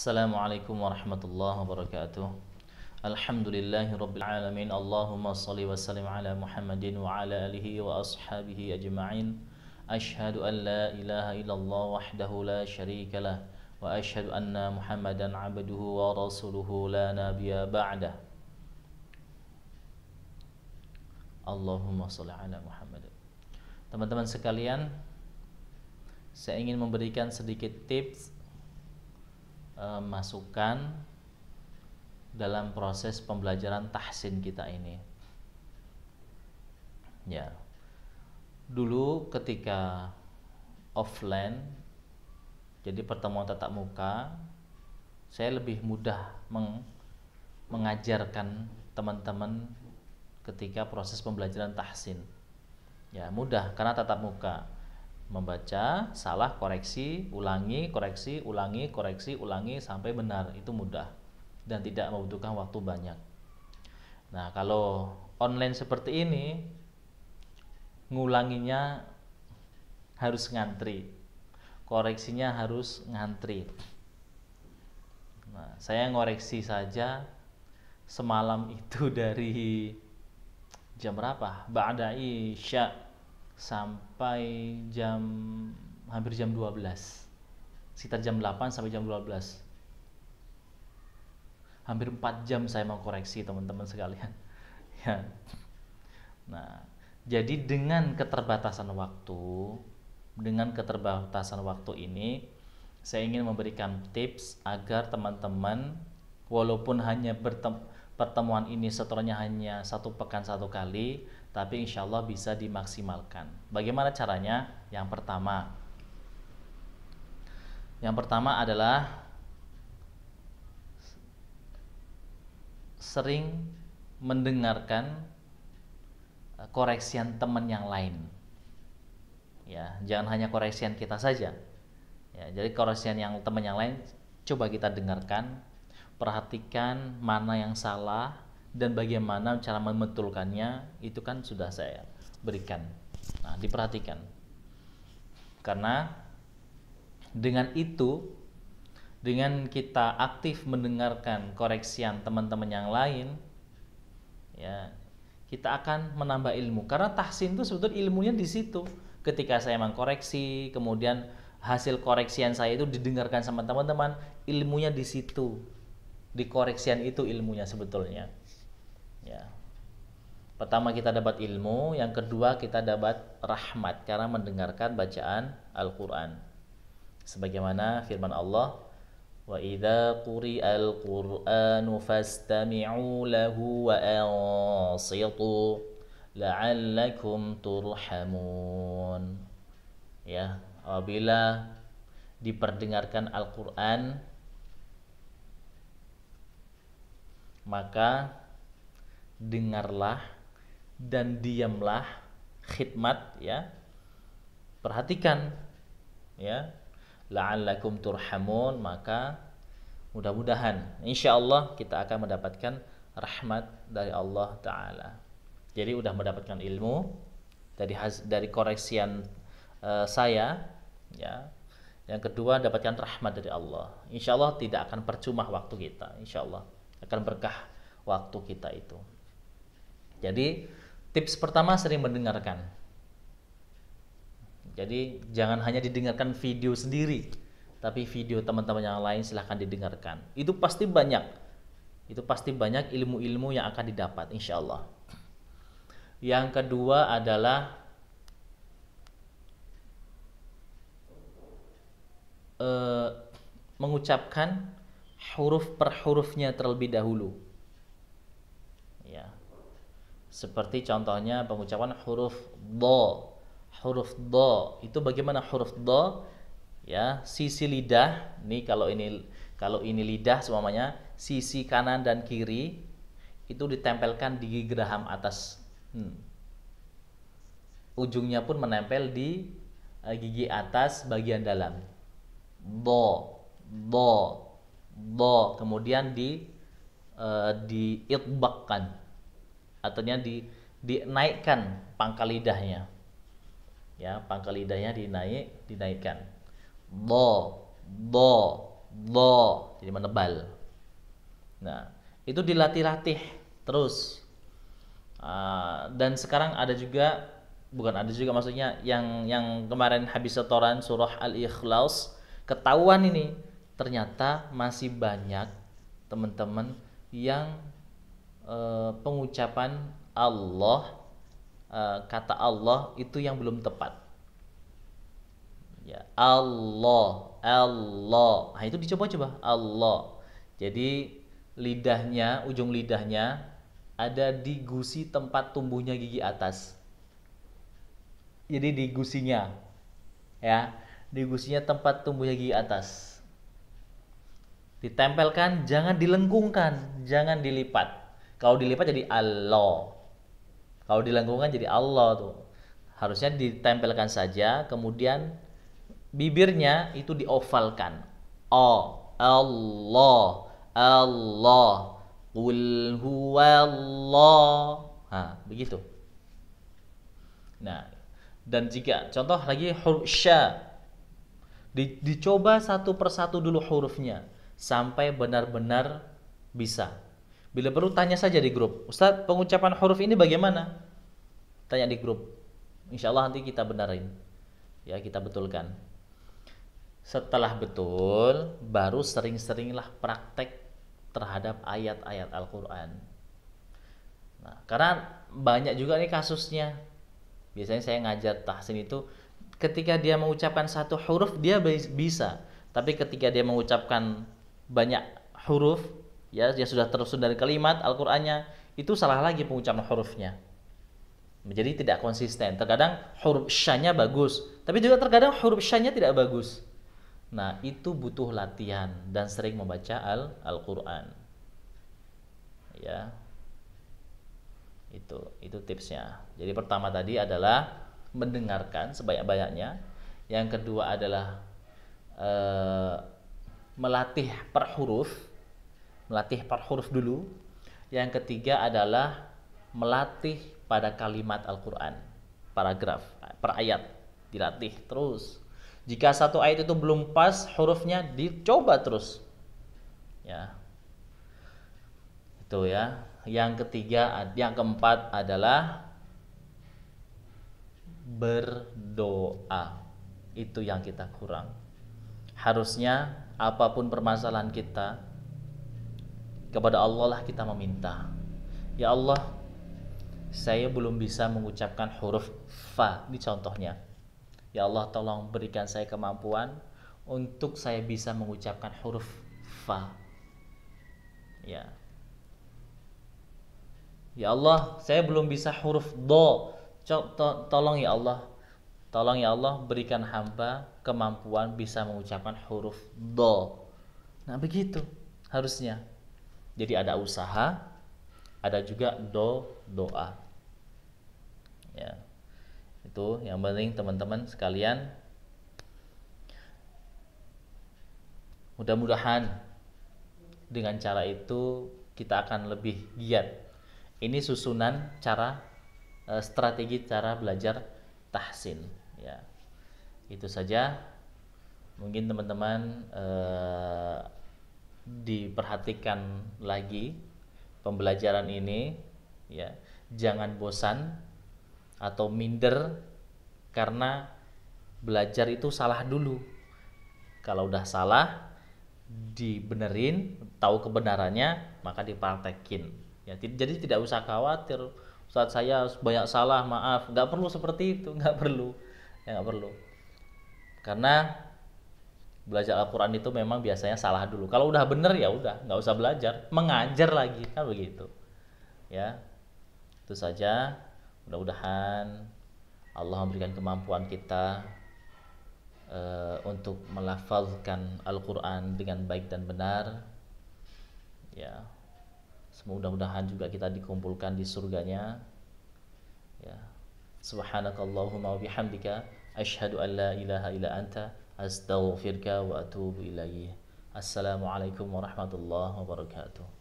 السلام عليكم ورحمة الله وبركاته الحمد لله رب العالمين اللهم صل وسلم على محمد وعلى آله وأصحابه أجمعين أشهد أن لا إله إلا الله وحده لا شريك له وأشهد أن محمدا عبده ورسوله لا نبي بعده اللهم صل على محمد Teman-teman sekalian, saya ingin memberikan sedikit tips e, masukan dalam proses pembelajaran tahsin kita ini. Ya. Dulu ketika offline jadi pertemuan tatap muka, saya lebih mudah meng mengajarkan teman-teman ketika proses pembelajaran tahsin. Ya, mudah karena tatap muka membaca salah koreksi ulangi koreksi ulangi koreksi ulangi sampai benar itu mudah dan tidak membutuhkan waktu banyak nah kalau online seperti ini ngulanginya harus ngantri koreksinya harus ngantri nah, saya ngoreksi saja semalam itu dari jam berapa ba'da isya sampai jam hampir jam 12 sekitar jam 8 sampai jam 12 hampir 4 jam saya mau koreksi teman-teman sekalian ya nah jadi dengan keterbatasan waktu dengan keterbatasan waktu ini saya ingin memberikan tips agar teman-teman walaupun hanya bertemu pertemuan ini setelahnya hanya satu pekan satu kali, tapi insya Allah bisa dimaksimalkan. Bagaimana caranya? Yang pertama, yang pertama adalah sering mendengarkan eh, koreksian teman yang lain. Ya, jangan hanya koreksian kita saja. Ya, jadi koreksian yang teman yang lain coba kita dengarkan perhatikan mana yang salah dan bagaimana cara membetulkannya itu kan sudah saya berikan. Nah, diperhatikan. Karena dengan itu dengan kita aktif mendengarkan koreksian teman-teman yang lain ya kita akan menambah ilmu karena tahsin itu sebetulnya ilmunya di situ ketika saya mengkoreksi kemudian hasil koreksian saya itu didengarkan sama teman-teman ilmunya di situ dikoreksian itu ilmunya sebetulnya. Ya. Pertama kita dapat ilmu, yang kedua kita dapat rahmat karena mendengarkan bacaan Al-Qur'an. Sebagaimana firman Allah, "Wa idza quri'al Qur'anu fastami'u lahu wa ansitu la'allakum turhamun." Ya, apabila diperdengarkan Al-Qur'an, maka dengarlah dan diamlah khidmat ya perhatikan ya la'allakum turhamun maka mudah-mudahan insyaallah kita akan mendapatkan rahmat dari Allah taala jadi udah mendapatkan ilmu dari dari koreksian uh, saya ya yang kedua dapatkan rahmat dari Allah insyaallah tidak akan percuma waktu kita insyaallah akan berkah waktu kita itu. Jadi tips pertama sering mendengarkan. Jadi jangan hanya didengarkan video sendiri, tapi video teman-teman yang lain silahkan didengarkan. Itu pasti banyak. Itu pasti banyak ilmu-ilmu yang akan didapat insya Allah. Yang kedua adalah eh, mengucapkan huruf per hurufnya terlebih dahulu. Ya. Seperti contohnya pengucapan huruf do. Huruf do itu bagaimana huruf do? Ya, sisi lidah. Nih kalau ini kalau ini lidah semuanya sisi kanan dan kiri itu ditempelkan di gigi geraham atas. Hmm. Ujungnya pun menempel di eh, gigi atas bagian dalam. Do, do, do kemudian di uh, diitbakkan artinya di dinaikkan pangkal lidahnya ya pangkal lidahnya dinaik dinaikkan do do do jadi menebal nah itu dilatih-latih terus uh, dan sekarang ada juga bukan ada juga maksudnya yang yang kemarin habis setoran surah al-ikhlas ketahuan ini ternyata masih banyak teman-teman yang e, pengucapan Allah e, kata Allah itu yang belum tepat ya Allah Allah nah, itu dicoba-coba Allah jadi lidahnya ujung lidahnya ada di gusi tempat tumbuhnya gigi atas jadi di gusinya ya di gusinya tempat tumbuhnya gigi atas ditempelkan jangan dilengkungkan jangan dilipat kalau dilipat jadi Allah kalau dilengkungkan jadi Allah tuh harusnya ditempelkan saja kemudian bibirnya itu diovalkan Oh, Allah Allah Qul Allah Ha, begitu nah dan jika contoh lagi huruf sya dicoba satu persatu dulu hurufnya sampai benar-benar bisa. Bila perlu tanya saja di grup, Ustadz pengucapan huruf ini bagaimana? Tanya di grup, insya Allah nanti kita benerin, ya kita betulkan. Setelah betul, baru sering-seringlah praktek terhadap ayat-ayat Al-Quran. Nah, karena banyak juga nih kasusnya. Biasanya saya ngajar tahsin itu ketika dia mengucapkan satu huruf dia bisa, tapi ketika dia mengucapkan banyak huruf ya dia sudah tersusun dari kalimat Al-Qur'annya itu salah lagi pengucapan hurufnya menjadi tidak konsisten terkadang huruf syanya bagus tapi juga terkadang huruf syanya tidak bagus nah itu butuh latihan dan sering membaca Al Al-Qur'an ya itu itu tipsnya jadi pertama tadi adalah mendengarkan sebanyak-banyaknya yang kedua adalah eh, melatih per huruf, melatih per huruf dulu. Yang ketiga adalah melatih pada kalimat Al-Quran, paragraf, per ayat, dilatih terus. Jika satu ayat itu belum pas hurufnya, dicoba terus. Ya, itu ya. Yang ketiga, yang keempat adalah berdoa. Itu yang kita kurang. Harusnya apapun permasalahan kita kepada Allah lah kita meminta ya Allah saya belum bisa mengucapkan huruf fa di contohnya ya Allah tolong berikan saya kemampuan untuk saya bisa mengucapkan huruf fa ya ya Allah saya belum bisa huruf do tolong ya Allah Tolong ya Allah berikan hamba kemampuan bisa mengucapkan huruf do. Nah begitu harusnya. Jadi ada usaha, ada juga do doa. Ya. Itu yang penting teman-teman sekalian. Mudah-mudahan dengan cara itu kita akan lebih giat. Ini susunan cara eh, strategi cara belajar tahsin ya itu saja mungkin teman-teman eh, diperhatikan lagi pembelajaran ini ya jangan bosan atau minder karena belajar itu salah dulu kalau udah salah dibenerin tahu kebenarannya maka dipraktekin ya jadi tidak usah khawatir saat saya banyak salah maaf nggak perlu seperti itu nggak perlu ya nggak perlu karena belajar Al-Quran itu memang biasanya salah dulu kalau udah bener ya udah nggak usah belajar mengajar lagi kan begitu ya itu saja mudah-mudahan Allah memberikan kemampuan kita uh, untuk melafalkan Al-Quran dengan baik dan benar ya semoga mudah-mudahan juga kita dikumpulkan di surganya ya سبحانك اللهم وبحمدك أشهد أن لا إله إلا أنت أستغفرك وأتوب إليه السلام عليكم ورحمة الله وبركاته